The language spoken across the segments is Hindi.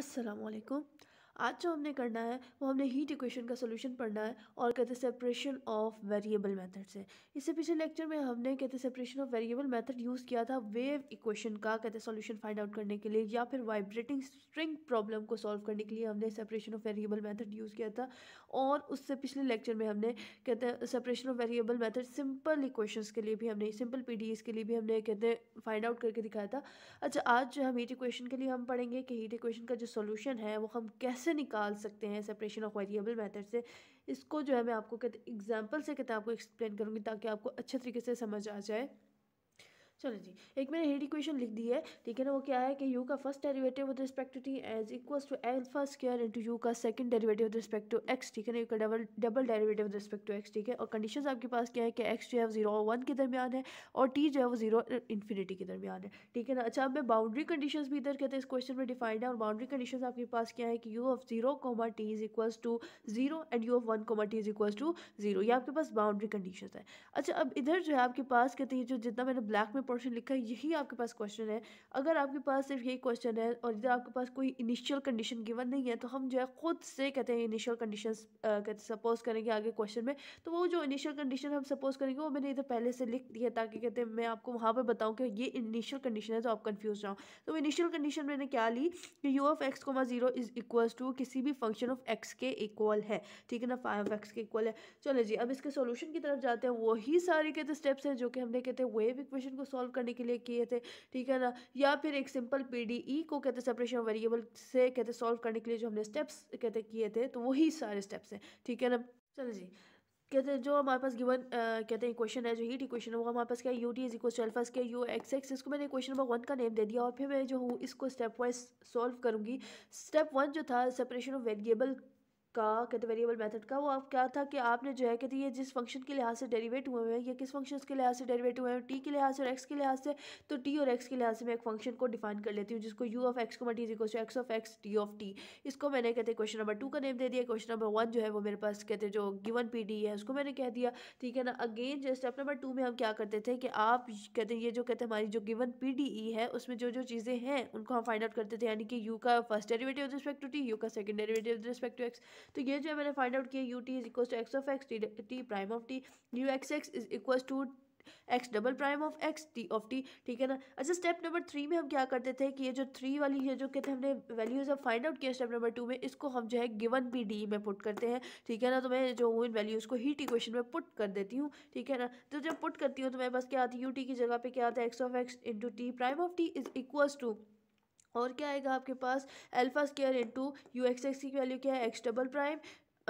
السلام عليكم आज जो हमने करना है वो हमने हीट इक्वेशन का सोल्यूशन पढ़ना है और कहते हैं सेपरेशन ऑफ वेरिएबल मेथड से इससे पिछले लेक्चर में हमने कहते हैं separation of variable method use किया था वेव इक्वेशन का कहते हैं सोल्यूशन फाइंड आउट करने के लिए या फिर वाइब्रेटिंग स्ट्रिंग प्रॉब्लम को सॉल्व करने के लिए हमने separation of variable method use किया था और उससे पिछले लेक्चर में हमने कहते हैं separation of variable method simple equation के लिए भी हमने सिंपल पी के लिए भी हमने कहते हैं फाइंड आउट करके दिखाया था अच्छा आज जो हम हीट इक्वेशन के लिए हम पढ़ेंगे कि हीट इक्वेशन का जो सोल्यूशन है वो हम कैसे से निकाल सकते हैं सेपरेशन ऑफ वेरिएबल मेथड से इसको जो है मैं आपको एग्जाम्पल से किताब को एक्सप्लेन करूँगी ताकि आपको अच्छे तरीके से समझ आ जाए चलो जी एक मैंने हेड इक्वेशन लिख दी है ठीक है ना वो क्या है कि यू का first derivative with respect to T as equals to N first square into U का second derivative with respect to X ठीक है ना यू का double double derivative with respect to X ठीक है और कंडीशन आपके पास क्या है कि एक्स जो है वो जीरो और वन के दरमियान है और टी जो है वो जीरो इन्फिनिटी uh, के दरमियान है ठीक है ना अच्छा अब मैं बाउंड्री कंडीशन भी इधर कहते हैं इस क्वेश्चन में डिफाइंड है और बाउंड्री कंडीशन आपके पास क्या है कि you of zero comma T is equals to zero and U of one comma T is equals to zero आपके पास बाउंड्री कंडीशन है अच्छा अब इधर जो है आपके पास कहते हैं जो जितना मैंने ब्लैक में पोर्शन लिखा है यही आपके पास क्वेश्चन है अगर आपके पास सिर्फ यही क्वेश्चन है और इधर आपके पास कोई इनिशियल कंडीशन गिवन नहीं है तो हम जो है ख़ुद से कहते हैं इनिशियल कंडीशन कहते सपोज करेंगे आगे क्वेश्चन में तो वो जो इनिशियल कंडीशन हम सपोज करेंगे वो मैंने इधर पहले से लिख दिया ताकि कहते मैं आपको वहाँ पर बताऊँ कि ये इनिशियल कंडीशन है तो आप कन्फ्यूज रहा हूँ तो इनिशियल कंडीशन मैंने क्या ली कि you of x comma zero is equals to किसी भी फंक्शन ऑफ एक्स के इक्वल है ठीक है ना फाइव ऑफ एक्स के इक्वल है चलो जी अब इसके सोल्यूशन की तरफ जाते हैं वही सारी कहते स्टेप्स हैं जो कि हमने कहते हैं वेव इक्वेशन को सॉल्व सॉल्व करने के लिए किए थे ठीक है ना या फिर एक सिंपल पीडीई e को कहते सेपरेशन वेरिएबल से कहते सॉल्व करने के लिए जो हमने स्टेप्स कहते किए थे तो वही सारे स्टेप्स हैं ठीक है ना चलो जी कहते हैं जो हमारे पास गिवन कहते हैं क्वेश्चन है जो हीट इक्वेशन है वो हमारे पास क्या है U T is equal to alpha square U X X इसको मैंने क्वेश्चन नंबर वन का नेम दे दिया और फिर मैं जो हूँ इसको स्टेप वाइज सॉल्व करूँगी स्टेप वन जो था सेपरेशन ऑफ वेरिएबल का कहते वेरिएबल मेथड का वो आप क्या था कि आपने जो है कहते ये जिस फंक्शन के लिहाज से डेरिवेट हुए हैं या किस फंक्शन के लिहाज से डेरिवेट हुए हैं टी के लिहाज से और एक्स के लिहाज से तो टी और एक्स के लिहाज से मैं एक फंक्शन को डिफाइन कर लेती हूँ जिसको यू ऑफ एक्स को T is equal X of x T of T इसको मैंने कहते क्वेश्चन नंबर टू का नेम दे दिया क्वेश्चन नंबर वन जो है वो मेरे पास कहते जो गिवन पी डी है उसको मैंने कह दिया ठीक है ना अगेन जो स्टेप नंबर टू में हम क्या करते थे कि आप कहते ये जो कहते हमारी जो गिवन पी डी ई है उसमें जो जो चीज़ें हैं उनको हम फाइंड आउट करते थे यानी कि यू का first derivative with respect to T U का second derivative respect to X तो ये जो है मैंने फाइंड आउट किया U T is equal to x of x T prime of T U X X is equal to X double prime of x T of T ठीक है ना अच्छा स्टेप नंबर थ्री में हम क्या करते थे कि ये जो थ्री वाली ये जो कहते हैं हमने वैल्यूज़ ऑफ फाइंड आउट किया स्टेप नंबर टू में इसको हम जो है गिवन बी डी में पुट करते हैं ठीक है ना तो मैं जो हूँ इन वैल्यूज़ को हीट इक्वेशन में पुट कर देती हूँ ठीक है ना तो जब पुट करती हूँ तो मेरे पास क्या आती है यू टी की जगह पर क्या आता है X of x into T prime of T is equal to और क्या आएगा आपके पास alpha square into U X X की वैल्यू क्या है X double prime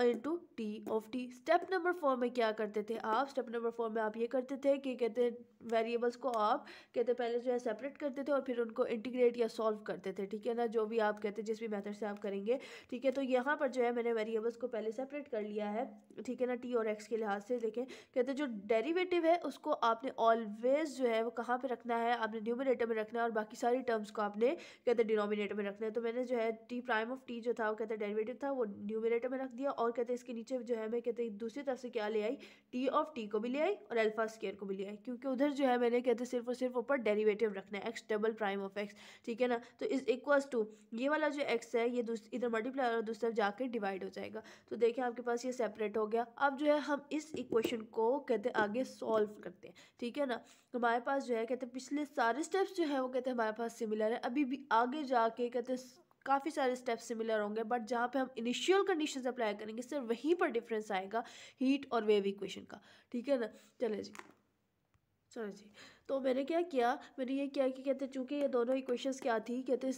into T of T step number four में क्या करते थे आप स्टेप नंबर फोर में आप ये करते थे कि कहते हैं वेरिएबल्स को आप कहते पहले जो है सेपरेट करते थे और फिर उनको इंटीग्रेट या सॉल्व करते थे ठीक है ना जो भी आप कहते जिस भी मेथड से आप करेंगे ठीक है तो यहाँ पर जो है मैंने वेरिएबल्स को पहले सेपरेट कर लिया है ठीक है ना टी और एक्स के लिहाज से देखें कहते जो डेरीवेटिव है उसको आपने ऑलवेज जो है वो कहाँ पर रखना है आपने न्यूमिनेटर में रखना है और बाकी सारी टर्म्स को आपने कहते डिनोमिनेटर में रखना है तो मैंने जो है टी प्राइम ऑफ टी जो था वो कहते डेरीवेटिव था वो न्यूमिनेटर में रख दिया और कहते इसके नीचे जो है मैं कहते दूसरी तरफ से क्या ले आई टी ऑफ टी को भी ले आई और एल्फा स्केयर को भी ले आई क्योंकि उधर इधर जो है मैंने कहते सिर्फ और सिर्फ ऊपर डेरिवेटिव रखना है X double prime of x ठीक है ना तो इज इक्वल्स टू ये वाला जो एक्स है ये इधर मल्टीप्लाई और दूसरी जाकर डिवाइड हो जाएगा तो देखें आपके पास ये सेपरेट हो गया अब जो है हम इस इक्वेशन को कहते आगे सॉल्व करते हैं ठीक है ना हमारे पास जो है कहते हैं पिछले सारे स्टेप्स जो है वो कहते हैं हमारे पास सिमिलर है अभी भी आगे जाके कहते हैं काफ़ी सारे स्टेप्स सिमिलर होंगे बट जहाँ पे हम इनिशियल कंडीशंस अप्लाई करेंगे सिर्फ वहीं पर डिफरेंस आएगा हीट और वेव इक्वेशन का ठीक है ना चले जी चलो जी तो मैंने क्या किया मैंने ये किया कि कहते चूँकि ये दोनों इक्वेशंस क्या थी कहते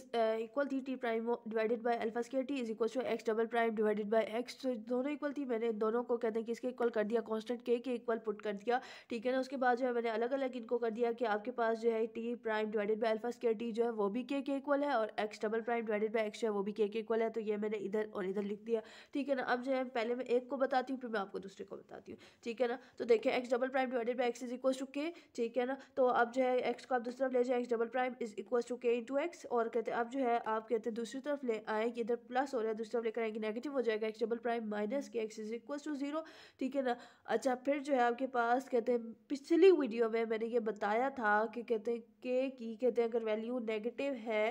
इक्वल थी T prime divided by alpha square T is equal to X double prime divided by X तो दोनों इक्वल थी मैंने दोनों को कहते हैं कि इसके इक्वल कर दिया कॉन्स्टेंट के के इक्वल पुट कर दिया ठीक है ना उसके बाद जो है मैंने अलग अलग इनको कर दिया कि आपके पास जो है T prime divided by alpha square T जो है वो भी के के इक्वल है और X double prime divided by X जो है वो भी के के इक्वल है तो ये मैंने इधर और इधर लिख दिया ठीक है ना अब जो है पहले मैं एक को बताती हूँ फिर मैं आपको दूसरे को बताती हूँ ठीक है ना तो देखिए X double prime divided by X is equal to K ठीक है ना तो तो अब जो है एक्स को आप दूसरी तरफ ले जाए X double prime is equal to K into X और कहते हैं अब जो है आप कहते हैं दूसरी तरफ ले आएंगे इधर प्लस हो रहा है दूसरी तरफ लेकर आएंगे नेगेटिव हो जाएगा X double prime minus K X is equal to zero ठीक है ना अच्छा फिर जो है आपके पास कहते हैं पिछली वीडियो में मैंने ये बताया था कि कहते हैं के की कहते हैं अगर वैल्यू नेगेटिव है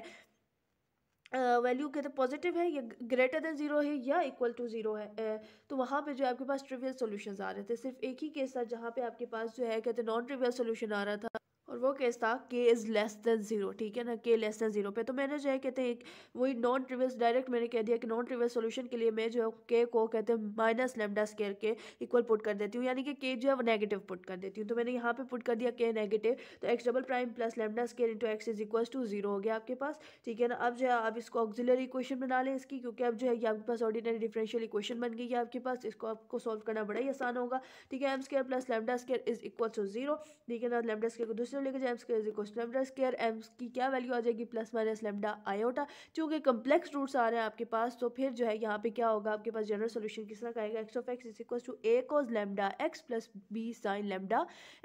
वैल्यू uh, कहते हैं पॉजिटिव है या ग्रेटर देन जीरो है या इक्वल टू जीरो है uh, तो वहाँ पे जो है आपके पास ट्रिवियल सॉल्यूशंस आ रहे थे सिर्फ एक ही केस था जहाँ पे आपके पास जो है कहते हैं नॉन ट्रिवियल सॉल्यूशन आ रहा था और वो केस था के इज़ लेस देन ज़ीरो ठीक है ना के लेस देन ज़ीरो पे तो मैंने जो है कहते हैं वही नॉन ट्रिवियस डायरेक्ट मैंने कह दिया कि नॉन ट्रिवियस सॉल्यूशन के लिए मैं जो है के को कहते हैं माइनस लेमडा स्केयर के इक्वल पुट कर देती हूँ यानी कि के जो है वो नेगेटिव पुट कर देती हूँ तो मैंने यहाँ पर पुट कर दिया के नेगेटिव तो x double prime plus lambda square into x is equal to zero हो गया आपके पास ठीक है ना अब जो है आप इसको ऑक्जिलरी इक्वेशन बना लें इसकी क्योंकि अब जो है आपके पास ऑर्डिनरी डिफरेंशियल इक्वेशन बन गई है आपके पास इसको आपको सॉल्व करना बड़ा ही आसान होगा ठीक है m square plus lambda square is equal to zero ठीक है ना लेमडा स्केयर को दूसरे लेकर जाए m square equal lambda square m की क्या वैल्यू आ जाएगी प्लस माइनस लेमडा आयोटा चूँकि कम्प्लेक्स रूट्स आ रहे हैं आपके पास तो फिर जो है यहाँ पे क्या होगा आपके पास जनरल सोल्यूशन किस तरह का आएगा x of x is equal to a cos lambda x plus b sine lambda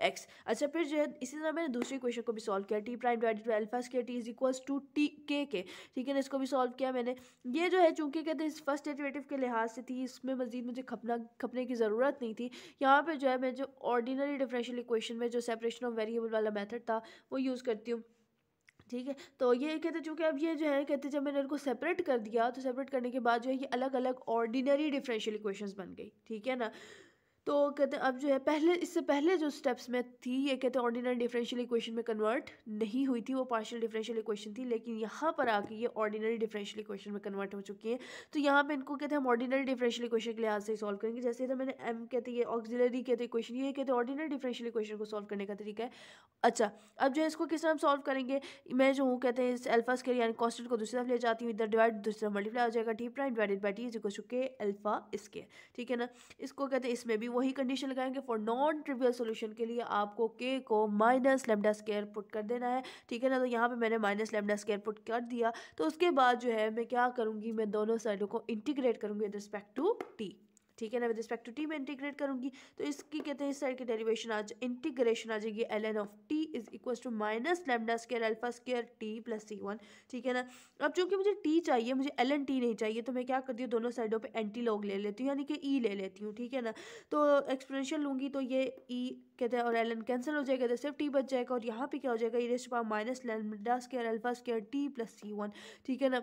x अच्छा फिर जो है इसी तरह मैंने दूसरी क्वेश्चन को भी सॉल्व किया t prime divide to alpha square T is equal to t के के ठीक है ना इसको भी सॉल्व किया मैंने ये जो है चूँकि कहते हैं फर्स्ट डेरिवेटिव के लिहाज से थी इसमें मजीद मुझे खपना खपने की ज़रूरत नहीं थी यहाँ पर जो है मैं जो ऑर्डिनरी डिफरेंशियल इक्वेशन में जो सेपरेशन ऑफ वेरिएबल वाला मेथड था वो यूज़ करती हूँ ठीक है तो ये कहते चूँकि अब ये जो है कहते जब मैंने इनको सेपरेट कर दिया तो सेपरेट करने के बाद जो है ये अलग अलग ऑर्डिनरी डिफरेंशियल इक्वेशंस बन गई ठीक है ना तो कहते हैं अब जो है पहले इससे पहले जो स्टेप्स में थी ये कहते हैं ऑर्डिनरी डिफरेंशियल इक्वेशन में कन्वर्ट नहीं हुई थी वो पार्शियल डिफरेंशियल इक्वेशन थी लेकिन यहाँ पर आके ये ऑर्डिनरी डिफरेंशियल इक्वेशन में कन्वर्ट हो चुकी है तो यहाँ पे इनको कहते हैं हम ऑर्डिनरी डिफरेंशियल इक्वेशन के लिहाज से सॉल्व करेंगे जैसे इधर मैंने एम कहते हैं ऑक्जिलरी कहते इक्वेशन ये कहते ऑर्डिनरी डिफरेंशियल इक्वेशन को सॉल्व करने का तरीका है अच्छा अब जो है इसको किस तरह हम सॉल्व करेंगे मैं जो हूँ कहते हैं इस एल्फा स्केल यानी कॉन्स्टेंट को दूसरी तरफ ले जाती हूँ इधर डिवाइड दूसरी तरफ मल्टीप्लाई हो जाएगा t prime divided by t is equation के अल्फा इसके ठीक है ना इसको कहते हैं इसमें भी वही कंडीशन लगाएंगे फॉर नॉन ट्रिवियल सोल्यूशन के लिए आपको के को माइनस लेमडा स्केयर पुट कर देना है ठीक है ना तो यहाँ पर मैंने माइनस लेमडा स्केयर पुट कर दिया तो उसके बाद जो है मैं क्या करूँगी मैं दोनों साइडों को इंटीग्रेट करूँगी विद रिस्पेक्ट टू टी ठीक है ना विद रिस्पेक्ट टू टी में इंटीग्रेट करूँगी तो इसकी कहते हैं इस साइड की डेरिवेशन आज इंटीग्रेशन आ जाएगी l n of t is equal to minus lambda square alpha square t plus c one ठीक है ना अब चूंकि मुझे टी चाहिए मुझे एल एन टी नहीं चाहिए तो मैं क्या करती हूँ दोनों साइडों पर एंटी लॉग ले लेती हूँ यानी कि ई e ले लेती हूँ ठीक है ना तो एक्सप्रेशन लूँगी तो ये ई e कहते हैं और एल एन कैंसिल हो जाएगा तो सिर्फ टी बच जाएगा और यहाँ पर क्या हो जाएगा e raised power minus lambda square alpha square t plus c one ठीक है ना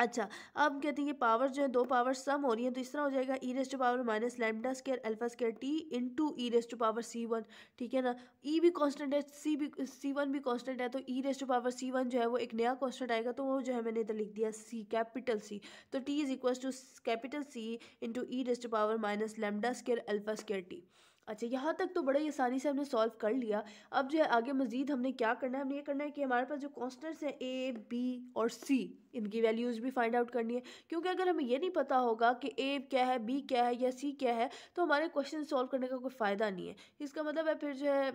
अच्छा अब कहते हैं ये पावर जो है दो पावर सम हो रही है तो इस तरह हो जाएगा e raised power minus lambda square alpha square t into e raised power c one ठीक है ना ई e भी कांस्टेंट है सी भी सी वन भी कांस्टेंट है तो e raised power c one जो है वो एक नया कांस्टेंट आएगा तो वो जो है मैंने इधर लिख दिया सी कैपिटल सी तो t is equal to capital C into e raised power minus lambda square alpha square t अच्छा यहाँ तक तो बड़ी आसानी से हमने सॉल्व कर लिया अब जो है आगे मज़ीद हमने क्या करना है हमने ये करना है कि हमारे पास जो कॉन्स्टेंट्स हैं ए बी और सी इनकी वैल्यूज़ भी फाइंड आउट करनी है क्योंकि अगर हमें ये नहीं पता होगा कि ए क्या है बी क्या है या सी क्या है तो हमारे क्वेश्चन सॉल्व करने का कोई फ़ायदा नहीं है इसका मतलब है फिर जो है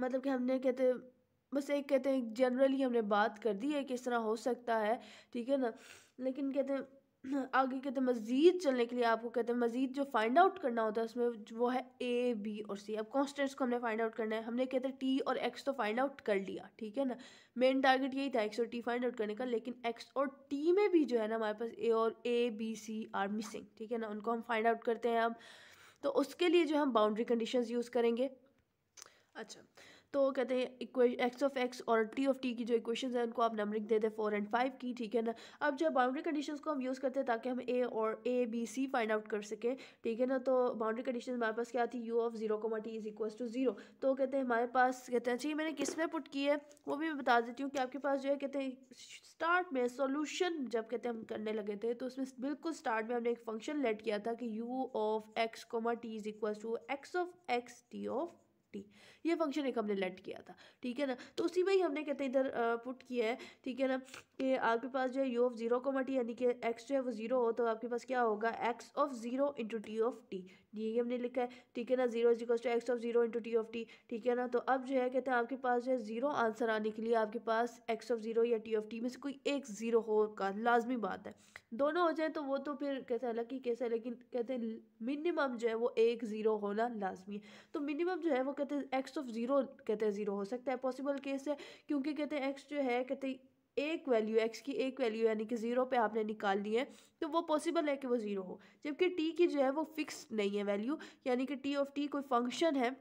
मतलब कि हमने कहते बस एक कहते हैं जनरली हमने बात कर दी है कि इस तरह हो सकता है ठीक है ना लेकिन कहते हैं आगे कहते हैं मज़ीद चलने के लिए आपको कहते हैं मज़ीद जो फाइंड आउट करना होता है उसमें वो है ए बी और सी अब कॉन्स्टेंट्स को हमने फाइंड आउट करना है हमने कहते हैं टी और एक्स तो फाइंड आउट कर लिया ठीक है ना मेन टारगेट यही था एक्स और टी फाइंड आउट करने का लेकिन एक्स और टी में भी जो है ना हमारे पास ए और a b c are missing ठीक है ना उनको हम फाइंड आउट करते हैं अब तो उसके लिए जो हम बाउंड्री कंडीशन यूज़ करेंगे अच्छा तो कहते हैं एक्स ऑफ एक्स और टी ऑफ टी की जो इक्वेशन है उनको आप नंबरिंग दे दें फोर एंड फाइव की ठीक है ना अब जो बाउंड्री कंडीशंस को हम यूज़ करते हैं ताकि हम ए और a b c find out कर सकें ठीक है ना तो बाउंड्री कंडीशन हमारे पास क्या थी u of zero comma T is equal to zero तो कहते हैं हमारे पास कहते हैं जी अच्छा, मैंने किस में पुट की है वो भी मैं बता देती हूँ कि आपके पास जो है कहते हैं स्टार्ट में सोल्यूशन जब कहते हैं हम करने लगे थे तो उसमें बिल्कुल स्टार्ट में हमने एक फंक्शन लेट किया था कि you of x comma T is equal to x of x T of thirty ये फंक्शन एक हमने लेट किया था ठीक है ना तो उसी में ही हमने कहते हैं इधर पुट किया है ठीक है ना कि आपके पास जो है u of zero comma t यानी कि एक्स जो है वो जीरो हो तो आपके पास क्या होगा x of zero into T of t ये हमने लिखा है ठीक है ना zero is to x of zero into T of T ठीक है ना तो अब जो है कहते हैं आपके पास जो है जीरो आंसर आने के लिए आपके पास एक्स ऑफ जीरो या टी ऑफ टी में से कोई एक जीरो होगा लाजमी बात है दोनों हो जाए तो वो तो फिर कहते हैं अलग ही कैसे है लेकिन कहते हैं मिनिमम जो है वो एक ज़ीरो होना लाजमी है तो मिनिमम जो है वो कहते हैं एक्स ऑफ ज़ीरो कहते हैं ज़ीरो हो सकता है पॉसिबल केस है क्योंकि कहते हैं एक्स जो है कहते हैं एक वैल्यू एक्स की एक वैल्यू यानी कि ज़ीरो पे आपने निकाल ली है तो वो पॉसिबल है कि वो ज़ीरो हो जबकि टी की जो है वो फिक्स नहीं है वैल्यू यानी कि टी ऑफ टी कोई फंक्शन है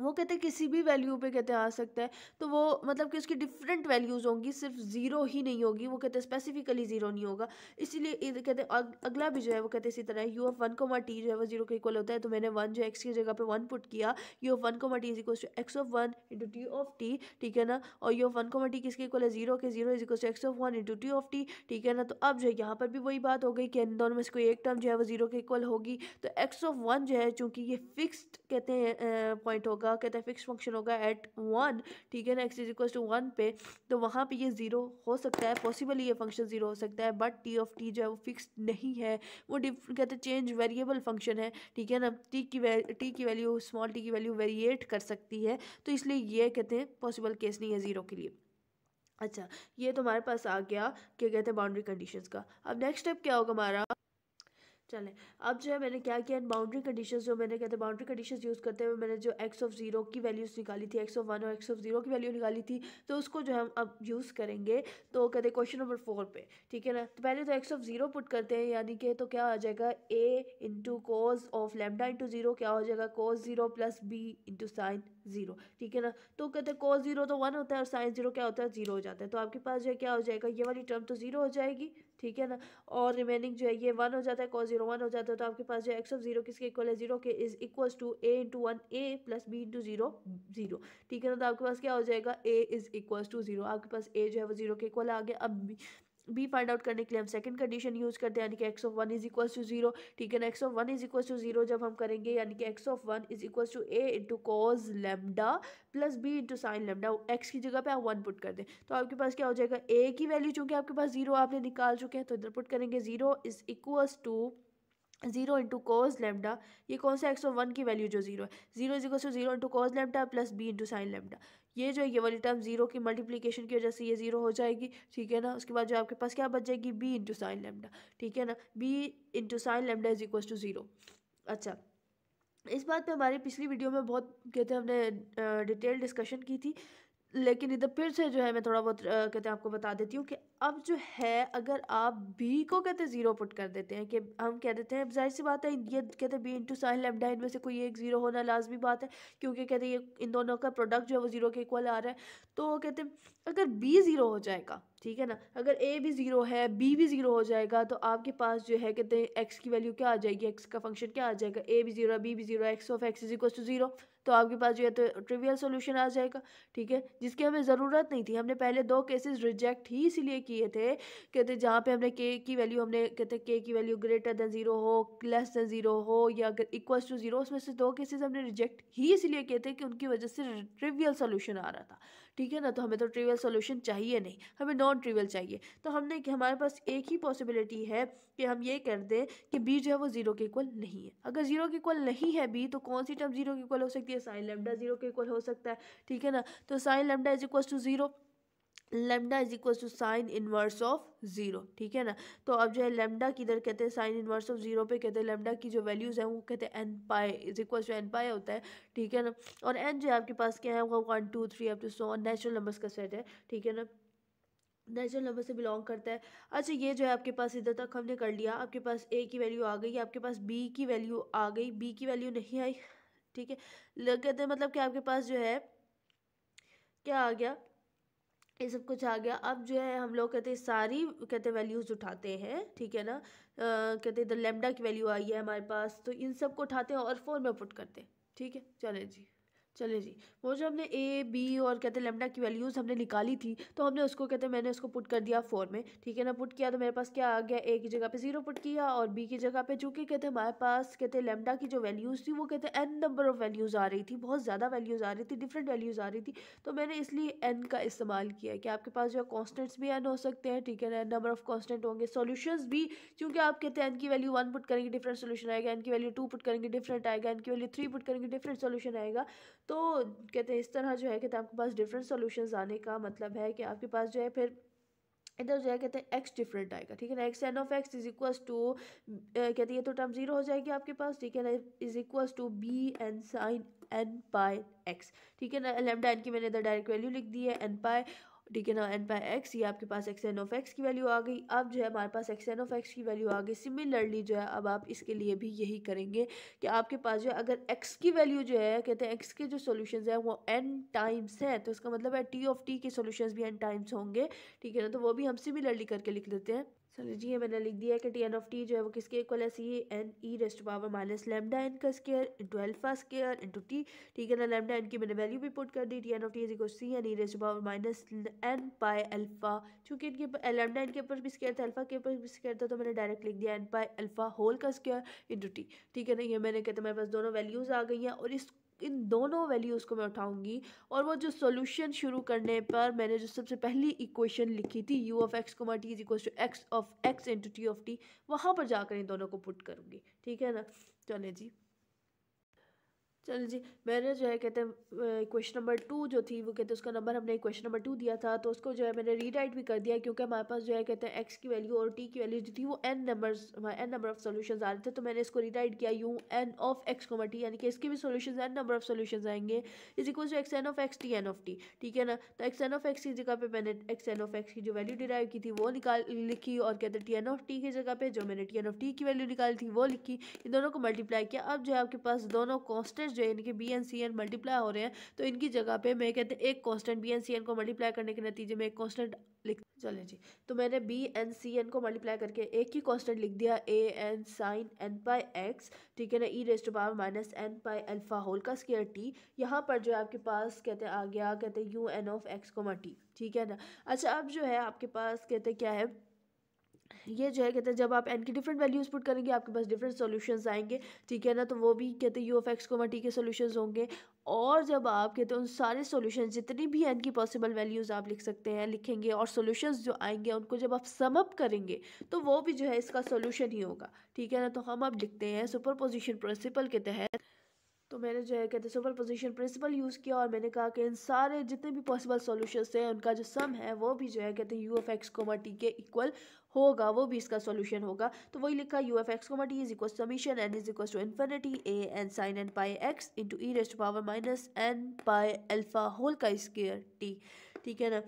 वो कहते हैं किसी भी वैल्यू पे कहते हैं आ सकता है तो वो मतलब कि उसकी डिफरेंट वैल्यूज़ होंगी सिर्फ ज़ीरो ही नहीं होगी वो कहते हैं स्पेसिफिकली ज़ीरो नहीं होगा इसीलिए कहते हैं अगला भी जो है वो कहते हैं इसी तरह यू ऑफ वन को टी जो है वो जीरो के इक्वल होता है तो मैंने वन जो एक्स की जगह पर वन पुट किया यू ऑफ वन को t is equal to x of one into T of T ठीक है ना और यू ऑफ वन को टी किसके इक्वल है जीरो के zero is equal to x of one into T of T ठीक है ना तो अब जो है यहाँ पर भी वही बात हो गई कि इन दोनों में से कोई एक टर्म जो है वो जीरो के इक्वल होगी तो एक्स ऑफ वन जो है चूँकि ये फिक्स्ड कहते हैं पॉइंट होगा होगा कहते हैं फिक्स फंक्शन होगा एट वन ठीक है ना x is equal to one पे तो वहाँ पे ये ज़ीरो हो सकता है पॉसिबली ये फंक्शन ज़ीरो हो सकता है बट टी ऑफ टी जो है वो फिक्स नहीं है वो कहते हैं चेंज वेरिएबल फंक्शन है ठीक है ना टी की टी की वैल्यू स्मॉल टी की वैल्यू वेरिएट कर सकती है तो इसलिए ये कहते हैं पॉसिबल केस नहीं है ज़ीरो के लिए अच्छा ये तो हमारे पास आ गया क्या कहते हैं बाउंड्री कंडीशंस का अब नेक्स्ट स्टेप क्या होगा हमारा चले अब जो है मैंने क्या किया बाउंड्री कंडीशंस जो मैंने कहते हैं बाउंड्री कंडीशंस यूज़ करते हुए मैंने जो एक्स ऑफ जीरो की वैल्यूज़ निकाली थी एक्स ऑफ वन और एक्स ऑफ जीरो की वैल्यू निकाली थी तो उसको जो हम अब यूज़ करेंगे तो कहते हैं क्वेश्चन नंबर फोर पे ठीक है ना तो पहले तो एक्स ऑफ जीरो पुट करते हैं यानी कि तो क्या आ जाएगा a into cos of lambda into zero क्या हो जाएगा cos zero plus b into sine zero ठीक है ना तो कहते हैं कोज जीरो तो वन होता है और साइन जीरो क्या होता है जीरो हो जाता है तो आपके पास जो है क्या हो जाएगा ये वाली टर्म तो जीरो हो जाएगी ठीक है ना और रिमेनिंग जो है ये वन हो जाता है कॉस जीरो वन हो जाता है तो आपके पास जो एक्स ऑफ जीरो किसके इक्वल है जीरो के is equals to a into one a plus b into zero zero ठीक है ना तो आपके पास क्या हो जाएगा a is equals to zero आपके पास ए जो है वो जीरो के इक्वल आ गया अब बी फाइंड आउट करने के लिए हम सेकंड कंडीशन यूज़ करते हैं यानी कि x of one is equal to zero ठीक है ना x of one is equal to zero जब हम करेंगे यानी कि x of one is equal to a into cos lambda plus b into sine lambda x की जगह पे आप वन पुट कर दें तो आपके पास क्या हो जाएगा ए की वैल्यू चूँकि आपके पास जीरो आपने निकाल चुके हैं तो इधर पुट करेंगे zero is equal to zero into cos lambda ये कौन सा एक्स और वन की वैल्यू जो जीरो है zero zero to zero into cos lambda plus b into sine lambda ये जो है ये वाली टर्म जीरो की मल्टीप्लीकेशन की वजह से ये जीरो हो जाएगी ठीक है ना उसके बाद जो आपके पास क्या बच जाएगी बी इंटू साइन लेमडा ठीक है ना b into sine lambda is equal to zero अच्छा इस बात पर हमारी पिछली वीडियो में बहुत कहते हैं हमने डिटेल डिस्कशन की थी लेकिन इधर फिर से जो है मैं थोड़ा बहुत कहते हैं आपको बता देती हूँ कि अब जो है अगर आप बी को कहते ज़ीरो पुट कर देते हैं कि हम कह देते हैं जाहिर सी बात है ये कहते हैं बी इंटू साइन लेमडा इनमें से कोई एक ज़ीरो होना लाजमी बात है क्योंकि कहते हैं ये इन दोनों का प्रोडक्ट जो है वो ज़ीरो के इक्वल आ रहा है तो कहते हैं अगर बी ज़ीरो हो जाएगा ठीक है ना अगर ए भी ज़ीरो है बी भी ज़ीरो हो जाएगा तो आपके पास जो है कहते हैं एक्स की वैल्यू क्या आ जाएगी एक्स का फंक्शन क्या आ जाएगा ए भी ज़ीरो बी भी zero x of x is equal to zero तो आपके पास जो है तो ट्रिवियल सोल्यूशन आ जाएगा ठीक है जिसकी हमें ज़रूरत नहीं थी हमने पहले दो केसेस रिजेक्ट ही इसीलिए किए थे कहते जहाँ पे हमने के की वैल्यू हमने कहते के की वैल्यू ग्रेटर दैन ज़ीरो हो लेस दैन ज़ीरो हो या इक्वल्स टू ज़ीरो उसमें से दो केसेस हमने रिजेक्ट ही इसलिए किए थे कि उनकी वजह से ट्रिवियल सोल्यूशन आ रहा था ठीक है ना तो हमें तो ट्रिवियल सोल्यूशन चाहिए नहीं हमें नॉन ट्रिवियल चाहिए तो हमने हमारे पास एक ही पॉसिबिलिटी है कि हम ये कर दें कि बी जो है वो ज़ीरो के इक्वल नहीं है अगर ज़ीरो के इक्वल नहीं है बी तो कौन सी टर्म ज़ीरो के इक्वल हो सकती है साइन लेमडा ज़ीरो के इक्वल हो सकता है ठीक है ना तो sine lambda is equal to zero lambda is equal to sine inverse of zero ठीक है ना तो अब जो है लेमडा किधर कहते हैं साइन इनवर्स ऑफ ज़ीरो पे कहते हैं लेमडा की जो वैल्यूज़ है वो कहते हैं n pi is equal to n pi होता है ठीक है ना और एन जो है आपके पास क्या है वो one two three up to so natural numbers का सेट है ठीक है ना नेचुरल नंबर से बिलोंग करता है अच्छा ये जो है आपके पास इधर तक हमने कर लिया आपके पास ए की वैल्यू आ गई आपके पास बी की वैल्यू आ गई बी की वैल्यू नहीं आई ठीक है कहते हैं मतलब कि आपके पास जो है क्या आ गया ये सब कुछ आ गया अब जो है हम लोग कहते हैं सारी कहते वैल्यूज़ उठाते हैं ठीक है ना आ, कहते द लेमडा की वैल्यू आई है हमारे पास तो इन सब को उठाते हैं और फोर में पुट करते हैं ठीक है चलें जी चलिए जी वो जो हमने ए बी और कहते हैं लेमडा की वैल्यूज़ हमने निकाली थी तो हमने उसको कहते हैं मैंने उसको पुट कर दिया फोर में ठीक है ना पुट किया तो मेरे पास क्या आ गया ए की जगह पे जीरो पुट किया और बी की जगह पे चूँकि कहते हैं हमारे पास कहते हैं लेमडा की जो वैल्यूज़ थी वो कहते हैं एन नंबर ऑफ़ वैल्यूज़ आ रही थी बहुत ज़्यादा वैल्यूज़ आ रही थी डिफरेंट वैल्यूज़ आ रही थी तो मैंने इसलिए एन का इस्तेमाल किया कि आपके पास जो है कॉन्स्टेंट्स भी एन हो सकते हैं ठीक है ना नंबर ऑफ़ कॉन्स्टेंट होंगे सोल्यूशन भी चूँकि आप कहते हैं एन की वैल्यू वन पुट करेंगे डिफरेंट सोल्यूशन आएगा एन की वैल्यू टू पुट करेंगे डिफरेंट आएगा एन की वैल्यू थ्री पुट करेंगे डिफरेंट सोल्यूशन आएगा तो कहते हैं इस तरह जो है कहते हैं आपके पास डिफरेंट सोल्यूशन आने का मतलब है कि आपके पास जो है फिर इधर जो है कहते हैं एक्स डिफरेंट आएगा ठीक है ना x n of x is equal to कहते हैं ये तो टर्म जीरो हो जाएगी आपके पास ठीक है ना is equal to b n sine n pi x ठीक है ना लेमडा एन की मैंने इधर डायरेक्ट वैल्यू लिख दी है एन पाई ठीक है ना एन बाई एक्स ये आपके पास एक्स एन ऑफ एक्स की वैल्यू आ गई अब जो है हमारे पास एक्स एन ऑफ एक्स की वैल्यू आ गई सिमिलरली जो है अब आप इसके लिए भी यही करेंगे कि आपके पास जो है अगर एक्स की वैल्यू जो है कहते हैं एक्स के जो सोल्यूशन है वो एन टाइम्स है तो इसका मतलब है टी ऑफ टी के सोल्यूशन भी एन टाइम्स होंगे ठीक है ना तो वो भी हम सिमिलरली करके लिख लेते हैं चलो जी मैंने लिख दिया कि टी एन ऑफ टी जो है वो किसके इक्वल है c n e raised power minus lambda n का square into alpha square into t ठीक है ना लेमडा एन की मैंने वैल्यू भी पुट कर दी t n of t is equal c n e raised power minus n pi alpha चूंकि इनके लेमडा एन के ऊपर भी स्केयर था अल्फा के ऊपर भी स्केयर था तो मैंने डायरेक्ट लिख दिया एन पाई अल्फा होल का स्केयर इंटू टी ठीक है ना ये मैंने कहते मेरे पास दोनों वैल्यूज़ आ गई हैं और इस इन दोनों वैल्यूज़ को मैं उठाऊंगी और वो जो सॉल्यूशन शुरू करने पर मैंने जो सबसे पहली इक्वेशन लिखी थी u of x comma T is equal to x of x into T of t वहाँ पर जाकर इन दोनों को पुट करूँगी ठीक है ना चले जी चलिए जी मैंने जो है कहते हैं क्वेश्चन नंबर टू जो थी वो कहते हैं उसका नंबर हमने क्वेश्चन नंबर टू दिया था तो उसको जो है मैंने रीराइट भी कर दिया क्योंकि हमारे पास जो है कहते हैं एक्स की वैल्यू और टी की वैल्यू जो थी वो n number n number of solution आ रहे थे तो मैंने इसको रीराइट किया यू एन ऑफ एक्स को यानी कि इसके भी solution n number of solution आएंगे is equal to x n of x t n of T ठीक है ना तो एक्स एन ऑफ एक्स की जगह पे मैंने एक्स एन ऑफ एक्स की जो वैल्यू डिराइव की थी वो निकाल लिखी और कहते हैं टी एन ऑफ टी की जगह पर जो मैंने टी एन ऑफ टी की वैल्यू निकाली थी वो लिखी इन दोनों को मल्टीप्लाई किया अब जो है आपके पास दोनों कॉन्स्टेंट जो है इनके b n c n multiply हो रहे हैं तो इनकी जगह पे मैं कहते हैं एक constant b n c n को मल्टीप्लाई करने के नतीजे में एक कॉन्स्टेंट लिख चले जी तो मैंने बी एन सी एन को मल्टीप्लाई करके एक ही कॉन्स्टेंट लिख दिया a n sine n pi x ठीक है ना e raised power minus n pi alpha whole का स्केयर टी यहाँ पर जो है आपके पास कहते हैं आ गया कहते हैं u n of x comma t ठीक है ना अच्छा अब जो है आपके पास कहते हैं क्या है ये जो है कहते हैं जब आप एन की डिफरेंट वैल्यूज पुट करेंगे आपके पास डिफरेंट सॉल्यूशंस आएंगे ठीक है ना तो वो भी कहते हैं यू एफ एक्स को टी के सॉल्यूशंस होंगे और जब आप कहते हैं उन सारे सॉल्यूशंस जितनी भी एन की पॉसिबल वैल्यूज़ आप लिख सकते हैं लिखेंगे और सॉल्यूशंस जो आएंगे उनको जब आप समअप करेंगे तो वो भी जो है इसका सोल्यूशन ही होगा ठीक है ना तो हम अब लिखते हैं सुपर पोजिशन प्रिंसिपल के तहत तो मैंने जो है कहते हैं सुपर पोजिशन प्रिंसिपल यूज़ किया और मैंने कहा कि इन सारे जितने भी पॉसिबल सोल्यूशन हैं उनका जो सम है वो भी जो है कहते हैं u F x comma t के इक्वल होगा वो भी इसका सोल्यूशन होगा तो वही लिखा यू एफ एक्स को मटी is equal summation n is equal to infinity a n sine and pi x into e raised power minus n pi alpha whole का स्केयर टी ठीक है ना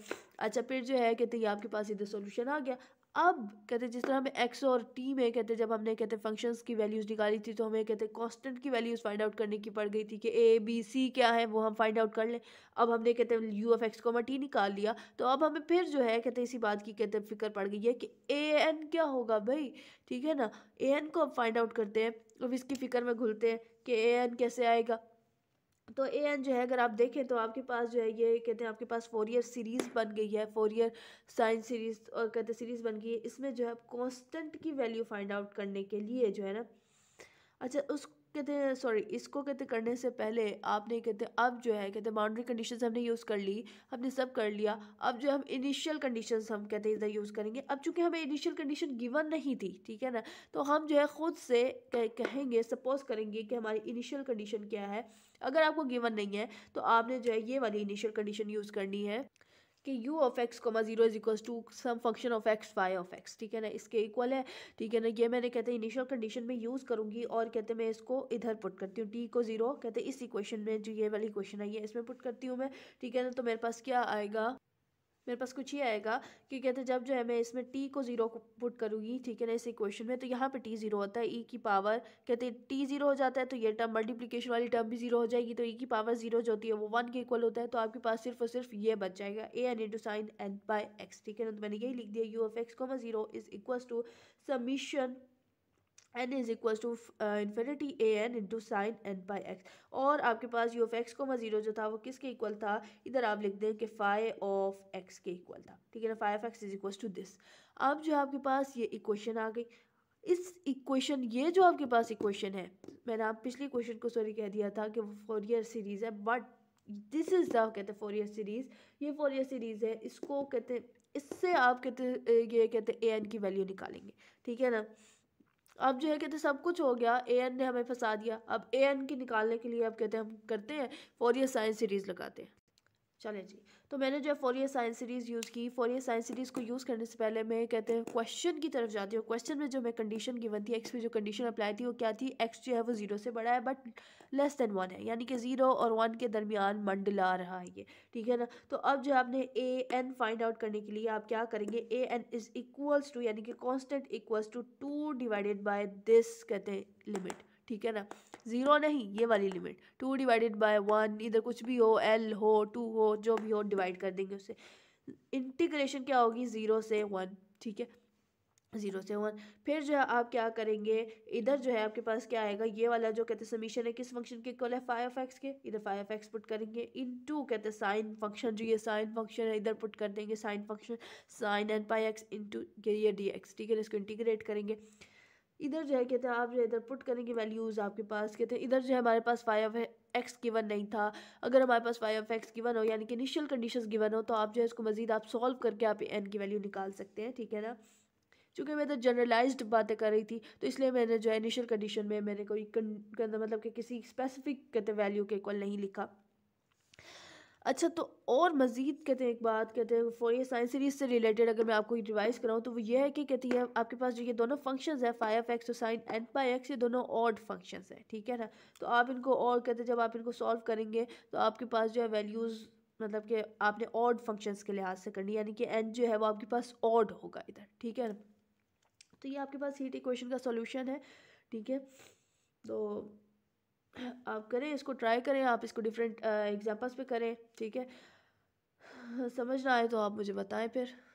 अच्छा फिर जो है कहते हैं आपके पास इधर सोल्यूशन आ गया अब कहते जिस तरह हमें एक्स और टी में कहते जब हमने कहते फंक्शंस की वैल्यूज़ निकाली थी तो हमें कहते कांस्टेंट की वैल्यूज़ फाइंड आउट करने की पड़ गई थी कि ए बी सी क्या है वो हम फाइंड आउट कर लें अब हमने कहते यू एफ एक्स को टी निकाल लिया तो अब हमें फिर जो है कहते इसी बात की कहते फिक्र पड़ गई है कि ए एन क्या होगा भाई ठीक है ना ए एन को अब फाइंड आउट करते हैं अब इसकी फ़िक्र में घुलते हैं कि ए एन कैसे आएगा तो ए एन जो है अगर आप देखें तो आपके पास जो है ये कहते हैं आपके पास फोर ईयर सीरीज़ बन गई है फोर ईयर साइंस सीरीज़ और कहते हैं सीरीज़ बन गई है इसमें जो है आप कॉन्स्टेंट की वैल्यू फाइंड आउट करने के लिए जो है ना अच्छा उस कहते हैं सॉरी इसको कहते करने से पहले आपने कहते अब जो है कहते बाउंड्री कंडीशन हमने यूज़ कर ली हमने सब कर लिया अब जो हम इनिशियल कंडीशन हम कहते हैं इधर यूज़ करेंगे अब चूंकि हमें इनिशियल कंडीशन गिवन नहीं थी ठीक है ना तो हम जो है ख़ुद से कह, कहेंगे सपोज करेंगे कि हमारी इनिशियल कंडीशन क्या है अगर आपको गिवन नहीं है तो आपने जो है ये वाली इनिशियल कंडीशन यूज़ करनी है कि you of x comma zero is equal to sum function of x y of x ठीक है ना इसके इक्वल है ठीक है ना ये मैंने कहते हैं इनिशियल कंडीशन में यूज़ करूँगी और कहते हैं मैं इसको इधर पुट करती हूँ टी को जीरो कहते हैं इस इक्वेशन में जो ये वाली क्वेश्चन आई है इसमें पुट करती हूँ मैं ठीक है ना तो मेरे पास क्या आएगा मेरे पास कुछ ही आएगा कि कहते हैं जब जो है मैं इसमें टी को ज़ीरो को पुट करूँगी ठीक है ना इस इक्वेशन में तो यहाँ पे टी ज़ीरो होता है ई e की पावर कहते हैं टी ज़ीरो हो जाता है तो ये टर्म मल्टीप्लीकेशन वाली टर्म भी ज़ीरो हो जाएगी तो ई e की पावर ज़ीरो जो होती है वो वन के इक्वल होता है तो आपके पास सिर्फ और सिर्फ ये बच जाएगा a n into sine n by x ठीक है ना तो मैंने यही लिख दिया यू एफ एक्स को zero is equal to summation n is equal to infinity a n into sine n by x और आपके पास यू ऑफ एक्स को जीरो जो था वो किसके इक्वल था इधर आप लिख दें कि फाइव ऑफ एक्स के इक्वल था ठीक है ना five of x is equal to this अब जो आपके पास ये इक्वेशन आ गई इस इक्वेशन ये जो आपके पास इक्वेशन है मैंने आप पिछली क्वेश्चन को सॉरी कह दिया था कि वो फोर ईयर सीरीज़ है बट दिस इज़ द कहते हैं फोर ईयर सीरीज़ ये फोर ईयर सीरीज़ है इसको कहते हैं इससे आप कहते ये कहते हैं ए एन की वैल्यू निकालेंगे ठीक है ना अब जो है कहते सब कुछ हो गया ए एन ने हमें फंसा दिया अब ए एन के निकालने के लिए अब कहते हैं हम करते हैं ये साइंस सीरीज़ लगाते हैं चले जी तो मैंने जो है फोरियर साइंस सीरीज़ यूज़ की फोरियर साइंस सीरीज़ को यूज़ करने से पहले मैं कहते हैं क्वेश्चन की तरफ जाती हूँ क्वेश्चन में जो मैं कंडीशन गिवन थी एक्स में जो कंडीशन अप्लाई थी वो क्या थी एक्स जो है वो जीरो से बड़ा है बट लेस देन वन है यानी कि ज़ीरो और वन के दरमियान मंडला रहा है ये ठीक है ना तो अब जो आपने ए एन फाइंड आउट करने के लिए आप क्या करेंगे a n is equals to यानी कि constant equals to two divided by this कहते हैं लिमिट ठीक है ना ज़ीरो नहीं ये वाली limit two divided by one इधर कुछ भी हो एल हो टू हो जो भी हो डिवाइड कर देंगे उससे इंटीग्रेशन क्या होगी ज़ीरो से वन ठीक है ज़ीरो से वन फिर जो है आप क्या करेंगे इधर जो है आपके पास क्या आएगा ये वाला जो कहते हैं समीशन है किस फंक्शन के इक्वल है फाइव ऑफ एक्स के इधर फाइव ऑफ एक्स पुट करेंगे इन टू कहते हैं साइन फंक्शन जो ये साइन फंक्शन है इधर पुट कर देंगे sine function sine n pi x into ये डी एक्स ठीक है इसको इंटीग्रेट करेंगे इधर जो है कहते हैं आप जो इधर पुट करने की वैल्यूज़ आपके पास कहते हैं इधर जो है हमारे पास फाइव ऑफ एक्स गिवन नहीं था अगर हमारे पास फाइव ऑफ एक्स गिवन हो यानी कि इनिशियल कंडीशन गिवन हो तो आप जो है इसको मजीद आप सॉल्व करके आप एन की वैल्यू निकाल सकते हैं ठीक है ना चूँकि मैं तो जनरलाइज्ड बातें कर रही थी तो इसलिए मैंने जो है इनिशियल कंडीशन में मैंने कोई मतलब कि किसी स्पेसिफिक कहते वैल्यू के इक्वल नहीं लिखा अच्छा तो और मज़ीद कहते हैं एक बात कहते हैं फोरियर साइंस सीरीज़ से रिलेटेड अगर मैं आपको रिवाइज कराऊँ तो वो ये है कि कहती है आपके पास जो ये दोनों फंक्शंस है फाइव एक्स और साइन एन पाई एक्स ये दोनों ऑड फंक्शंस हैं ठीक है ना तो आप इनको और कहते हैं जब आप इनको सॉल्व करेंगे तो आपके पास जो है वैल्यूज़ मतलब कि आपने ऑड फंक्शन के लिहाज से करनी यानी कि एन जो है वो आपके पास ऑड होगा इधर ठीक है ना तो ये आपके पास हीट इक्वेशन का सोल्यूशन है ठीक है तो आप करें इसको ट्राई करें आप इसको डिफरेंट एग्जाम्पल्स uh, पे करें ठीक है समझ ना आए तो आप मुझे बताएं फिर